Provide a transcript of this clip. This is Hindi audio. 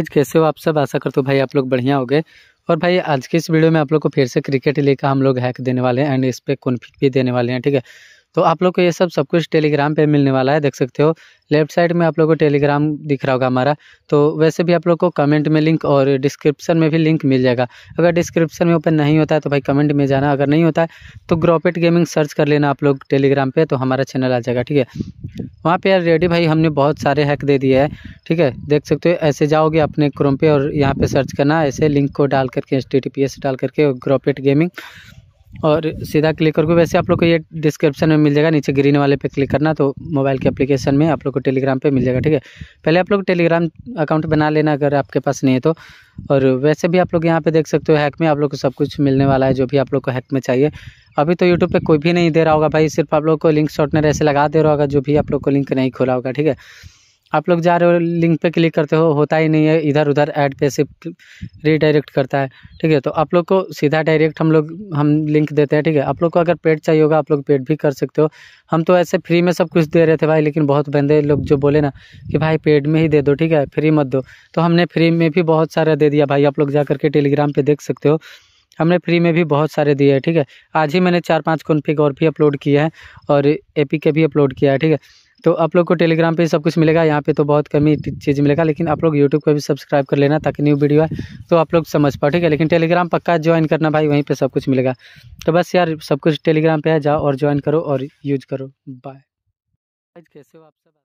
आज कैसे हो आप सब आशा करते हो भाई आप लोग बढ़िया हो गए और भाई आज के इस वीडियो में आप लोग को फिर से क्रिकेट लेकर का हम लोग हैक देने वाले हैं एंड इस पर कॉन्फिक भी देने वाले हैं ठीक है तो आप लोग को ये सब सब कुछ टेलीग्राम पे मिलने वाला है देख सकते हो लेफ्ट साइड में आप लोग को टेलीग्राम दिख रहा होगा हमारा तो वैसे भी आप लोग को कमेंट में लिंक और डिस्क्रिप्शन में भी लिंक मिल जाएगा अगर डिस्क्रिप्शन में ओपन नहीं होता है तो भाई कमेंट में जाना अगर नहीं होता है तो ग्रोपेट गेमिंग सर्च कर लेना आप लोग टेलीग्राम पर तो हमारा चैनल आ जाएगा ठीक है वहाँ यार रेडी भाई हमने बहुत सारे हैक दे दिए हैं ठीक है देख सकते हो ऐसे जाओगे अपने क्रोम पे और यहाँ पे सर्च करना ऐसे लिंक को डाल करके एच डाल करके ग्रोपेट गेमिंग और सीधा क्लिक करके वैसे आप लोग को ये डिस्क्रिप्शन में मिल जाएगा नीचे ग्रीन वाले पे क्लिक करना तो मोबाइल के एप्लीकेशन में आप लोग को टेलीग्राम पे मिल जाएगा ठीक है पहले आप लोग टेलीग्राम अकाउंट बना लेना अगर आपके पास नहीं है तो और वैसे भी आप लोग यहाँ पे देख सकते हो हैक में आप लोग को सब कुछ मिलने वाला है जो भी आप लोग को हैक में चाहिए अभी तो यूट्यूब पर कोई भी नहीं दे रहा होगा भाई सिर्फ आप लोग को लिंक शॉर्टनर ऐसे लगा दे रहा होगा जो भी आप लोग को लिंक नहीं खोला होगा ठीक है आप लोग जा रहे हो लिंक पे क्लिक करते हो होता ही नहीं है इधर उधर ऐड पे सिर्फ रीडायरेक्ट करता है ठीक है तो आप लोग को सीधा डायरेक्ट हम लोग हम लिंक देते हैं ठीक है आप लोग को अगर पेड चाहिए होगा आप लोग पेड भी कर सकते हो हम तो ऐसे फ्री में सब कुछ दे रहे थे भाई लेकिन बहुत बंदे लोग जो बोले ना कि भाई पेड में ही दे दो ठीक है फ्री मत दो तो हमने फ्री में भी बहुत सारा दे दिया भाई आप लोग जा करके टेलीग्राम पर देख सकते हो हमने फ्री में भी बहुत सारे दिए हैं ठीक है आज ही मैंने चार पाँच कॉन्फिक और भी अपलोड किया है और ए के भी अपलोड किया है ठीक है तो आप लोग को टेलीग्राम पे सब कुछ मिलेगा यहाँ पे तो बहुत कम चीज़ मिलेगा लेकिन आप लोग यूट्यूब पर भी सब्सक्राइब कर लेना ताकि न्यू वीडियो है तो आप लोग समझ पाओ ठीक है लेकिन टेलीग्राम पक्का ज्वाइन करना भाई वहीं पर सब कुछ मिलेगा तो बस यार सब कुछ टेलीग्राम पर है जाओ और ज्वाइन करो और यूज करो बाय कैसे हो आप सब